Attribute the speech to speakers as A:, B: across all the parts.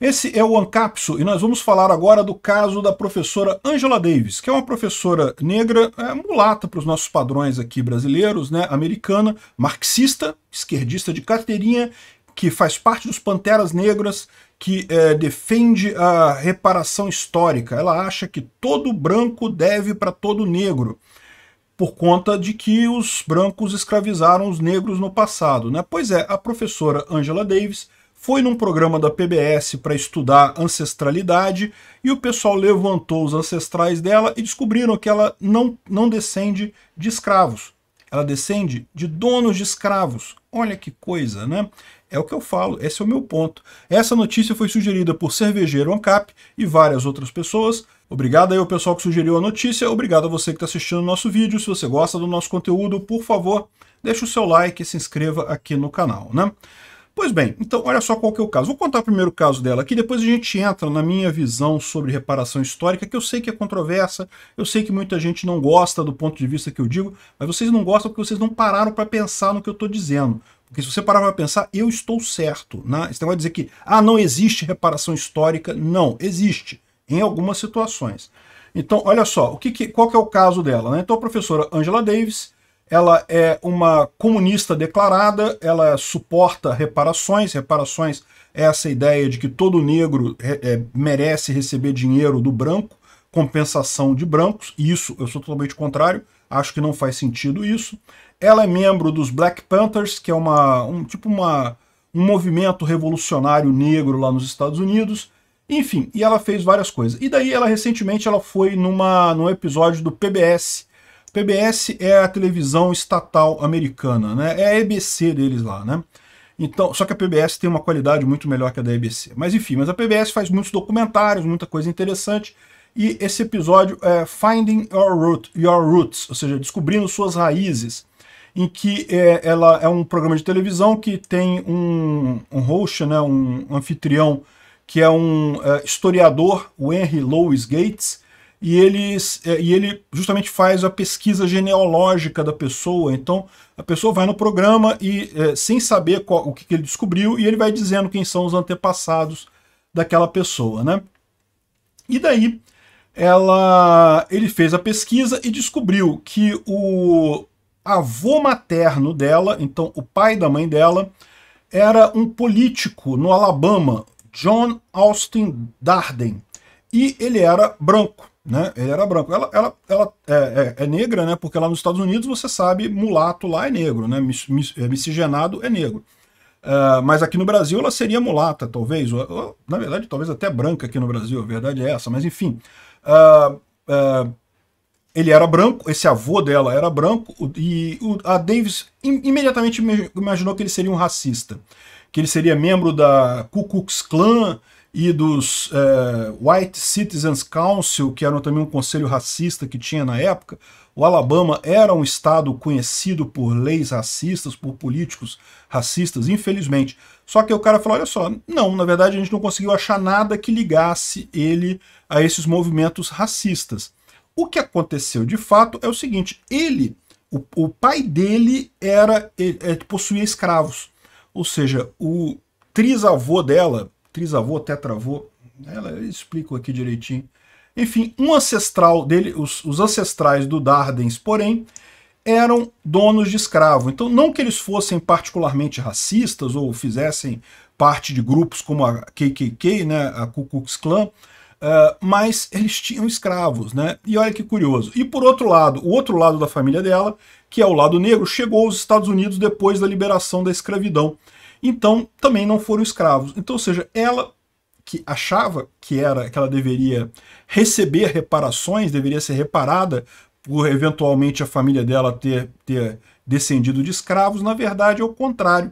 A: Esse é o Ancapso e nós vamos falar agora do caso da professora Angela Davis, que é uma professora negra, é, mulata para os nossos padrões aqui brasileiros, né, americana, marxista, esquerdista de carteirinha, que faz parte dos Panteras Negras, que é, defende a reparação histórica. Ela acha que todo branco deve para todo negro, por conta de que os brancos escravizaram os negros no passado. Né? Pois é, a professora Angela Davis foi num programa da PBS para estudar ancestralidade e o pessoal levantou os ancestrais dela e descobriram que ela não, não descende de escravos. Ela descende de donos de escravos. Olha que coisa, né? É o que eu falo, esse é o meu ponto. Essa notícia foi sugerida por Cervejeiro Ancap e várias outras pessoas. Obrigado aí ao pessoal que sugeriu a notícia, obrigado a você que está assistindo o nosso vídeo. Se você gosta do nosso conteúdo, por favor, deixe o seu like e se inscreva aqui no canal, né? Pois bem, então olha só qual que é o caso. Vou contar o primeiro caso dela aqui, depois a gente entra na minha visão sobre reparação histórica, que eu sei que é controversa, eu sei que muita gente não gosta do ponto de vista que eu digo, mas vocês não gostam porque vocês não pararam para pensar no que eu estou dizendo. Porque se você parar para pensar, eu estou certo. Né? Esse vai dizer que ah, não existe reparação histórica, não, existe, em algumas situações. Então, olha só, o que, que qual que é o caso dela? Né? Então a professora Angela Davis ela é uma comunista declarada, ela suporta reparações, reparações é essa ideia de que todo negro é, é merece receber dinheiro do branco, compensação de brancos, isso eu sou totalmente contrário, acho que não faz sentido isso. Ela é membro dos Black Panthers, que é uma, um tipo uma, um movimento revolucionário negro lá nos Estados Unidos, enfim, e ela fez várias coisas. E daí ela recentemente ela foi numa, num episódio do PBS, PBS é a televisão estatal americana, né? É a EBC deles lá, né? Então, só que a PBS tem uma qualidade muito melhor que a da EBC. Mas enfim, mas a PBS faz muitos documentários, muita coisa interessante. E esse episódio é Finding Your, Root, Your Roots, ou seja, descobrindo suas raízes, em que é, ela é um programa de televisão que tem um, um host, né, um anfitrião, que é um é, historiador, o Henry Louis Gates, e ele, é, e ele justamente faz a pesquisa genealógica da pessoa. Então, a pessoa vai no programa e é, sem saber qual, o que, que, ele descobriu, e ele vai dizendo quem são os antepassados daquela pessoa. Né? E daí, ela, ele fez a pesquisa e descobriu que o avô materno dela, então o pai da mãe dela, era um político no Alabama, John Austin Darden, e ele era branco né? Ele era branco. Ela, ela, ela é, é, é, negra, né? Porque lá nos Estados Unidos você sabe, mulato lá é negro, né? Mis, mis, é, miscigenado é negro. Uh, mas aqui no Brasil ela seria mulata, talvez, ou, ou, na verdade, talvez até branca aqui no Brasil, a verdade é essa, mas enfim. Uh, uh, ele era branco, esse avô dela era branco, e o, a Davis im, imediatamente imaginou que ele seria um racista, que ele seria membro da Ku Klux Klan, e dos é, White Citizens Council, que era também um conselho racista que tinha na época. O Alabama era um estado conhecido por leis racistas, por políticos racistas, infelizmente. Só que o cara falou, olha só, não, na verdade a gente não conseguiu achar nada que ligasse ele a esses movimentos racistas. O que aconteceu de fato é o seguinte, ele, o, o pai dele era ele, ele é, possuía escravos, ou seja, o trisavô dela, trisavô, tetravô, ela, eu explico aqui direitinho. Enfim, um ancestral dele, os, os ancestrais do Dardens, porém, eram donos de escravo. Então, não que eles fossem particularmente racistas ou fizessem parte de grupos como a KKK, né, a Ku Klux Klan, uh, mas eles tinham escravos, né? E olha que curioso. E por outro lado, o outro lado da família dela, que é o lado negro, chegou aos Estados Unidos depois da liberação da escravidão então também não foram escravos. Então, ou seja, ela que achava que era que ela deveria receber reparações, deveria ser reparada por eventualmente a família dela ter, ter descendido de escravos, na verdade é o contrário.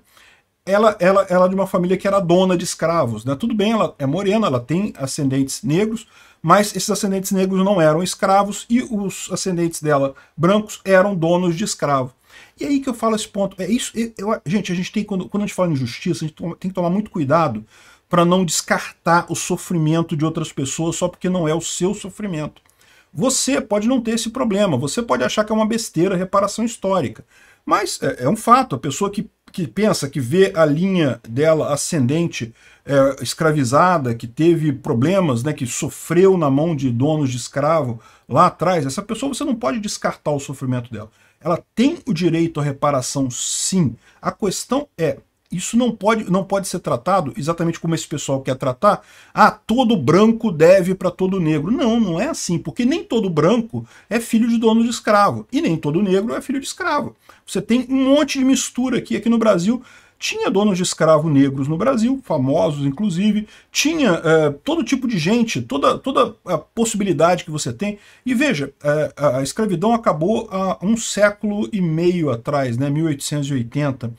A: Ela, ela, ela é de uma família que era dona de escravos. Né? Tudo bem, ela é morena, ela tem ascendentes negros, mas esses ascendentes negros não eram escravos e os ascendentes dela, brancos, eram donos de escravos. E é aí que eu falo esse ponto. É isso, eu, gente, a gente tem, quando, quando a gente fala em justiça, a gente tem que tomar muito cuidado para não descartar o sofrimento de outras pessoas só porque não é o seu sofrimento. Você pode não ter esse problema, você pode achar que é uma besteira reparação histórica. Mas é, é um fato, a pessoa que, que pensa, que vê a linha dela ascendente é, escravizada, que teve problemas, né, que sofreu na mão de donos de escravo lá atrás, essa pessoa você não pode descartar o sofrimento dela. Ela tem o direito à reparação, sim. A questão é, isso não pode, não pode ser tratado exatamente como esse pessoal quer tratar. Ah, todo branco deve para todo negro. Não, não é assim, porque nem todo branco é filho de dono de escravo e nem todo negro é filho de escravo. Você tem um monte de mistura aqui. Aqui no Brasil, tinha donos de escravo negros no Brasil, famosos inclusive, tinha é, todo tipo de gente, toda, toda a possibilidade que você tem. E veja, é, a escravidão acabou há um século e meio atrás, né, 1880.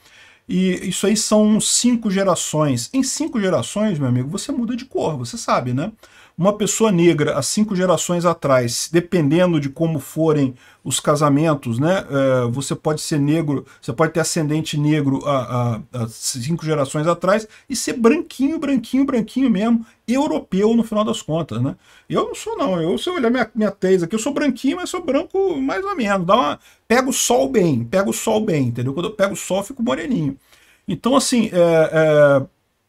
A: E isso aí são cinco gerações. Em cinco gerações, meu amigo, você muda de cor, você sabe, né? uma pessoa negra há cinco gerações atrás, dependendo de como forem os casamentos, né, é, você pode ser negro, você pode ter ascendente negro há, há, há, cinco gerações atrás e ser branquinho, branquinho, branquinho mesmo, europeu no final das contas, né? Eu não sou não, eu se eu olhar minha, minha tese aqui, eu sou branquinho, mas sou branco mais ou menos, dá uma, pega o sol bem, pega o sol bem, entendeu? Quando eu pego o sol, fico moreninho. Então, assim, é, é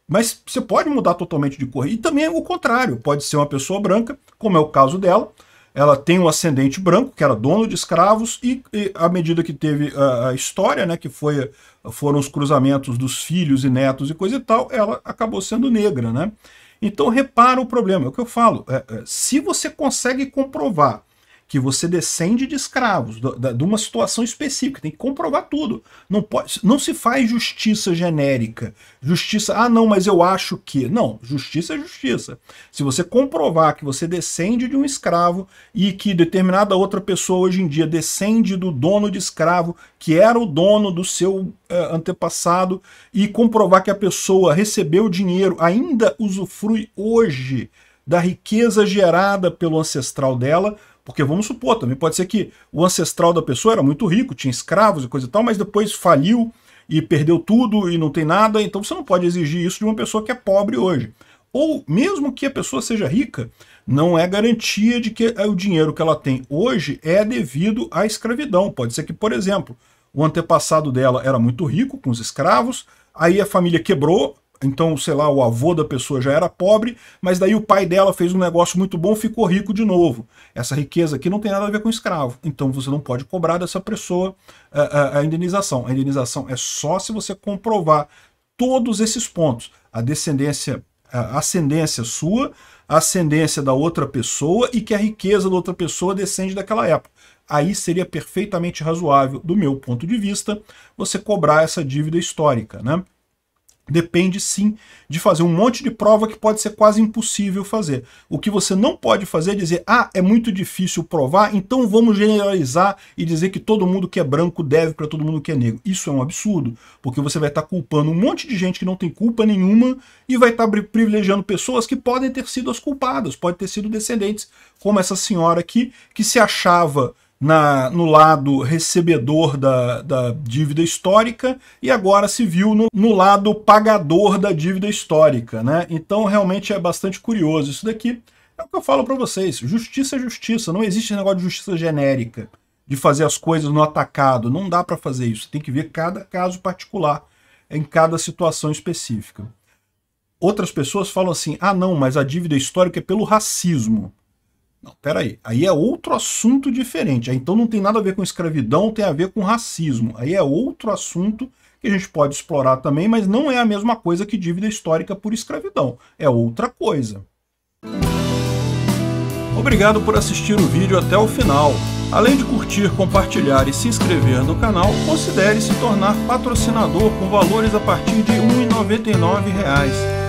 A: mas você pode mudar totalmente de cor. E também é o contrário, pode ser uma pessoa branca, como é o caso dela, ela tem um ascendente branco, que era dono de escravos, e, e à medida que teve a, a, história, né, que foi, foram os cruzamentos dos filhos e netos e coisa e tal, ela acabou sendo negra. Né? Então repara o problema, é o que eu falo, é, é, se você consegue comprovar que você descende de escravos, de uma situação específica, tem que comprovar tudo. Não, pode, não se faz justiça genérica. Justiça, ah, não, mas eu acho que. Não, justiça é justiça. Se você comprovar que você descende de um escravo e que determinada outra pessoa hoje em dia descende do dono de escravo, que era o dono do seu eh, antepassado, e comprovar que a pessoa recebeu dinheiro, ainda usufrui hoje da riqueza gerada pelo ancestral dela, porque vamos supor, também pode ser que o ancestral da pessoa era muito rico, tinha escravos e coisa e tal, mas depois faliu e perdeu tudo e não tem nada, então você não pode exigir isso de uma pessoa que é pobre hoje. Ou mesmo que a pessoa seja rica, não é garantia de que o dinheiro que ela tem hoje é devido à escravidão. Pode ser que, por exemplo, o antepassado dela era muito rico com os escravos, aí a família quebrou, então, sei lá, o avô da pessoa já era pobre, mas daí o pai dela fez um negócio muito bom, ficou rico de novo. Essa riqueza aqui não tem nada a ver com escravo. Então você não pode cobrar dessa pessoa a, eh, a, eh, a indenização. A indenização é só se você comprovar todos esses pontos. A descendência, a ascendência sua, a ascendência da outra pessoa e que a riqueza da outra pessoa descende daquela época. Aí seria perfeitamente razoável, do meu ponto de vista, você cobrar essa dívida histórica, né? depende sim de fazer um monte de prova que pode ser quase impossível fazer. O que você não pode fazer é dizer, ah, é muito difícil provar, então vamos generalizar e dizer que todo mundo que é branco deve para todo mundo que é negro. Isso é um absurdo, porque você vai estar tá culpando um monte de gente que não tem culpa nenhuma e vai estar tá privilegiando pessoas que podem ter sido as culpadas, podem ter sido descendentes, como essa senhora aqui, que se achava na, no lado recebedor da, da dívida histórica e agora se viu no, no lado pagador da dívida histórica. Né? Então realmente é bastante curioso isso daqui. É o que eu falo para vocês, justiça é justiça, não existe negócio de justiça genérica, de fazer as coisas no atacado, não dá para fazer isso, tem que ver cada caso particular, em cada situação específica. Outras pessoas falam assim, ah não, mas a dívida histórica é pelo racismo. Não, peraí. Aí é outro assunto diferente. Então não tem nada a ver com escravidão, tem a ver com racismo. Aí é outro assunto que a gente pode explorar também, mas não é a mesma coisa que dívida histórica por escravidão. É outra coisa. Obrigado por assistir o vídeo até o final. Além de curtir, compartilhar e se inscrever no canal, considere se tornar patrocinador com valores a partir de R$ 1,99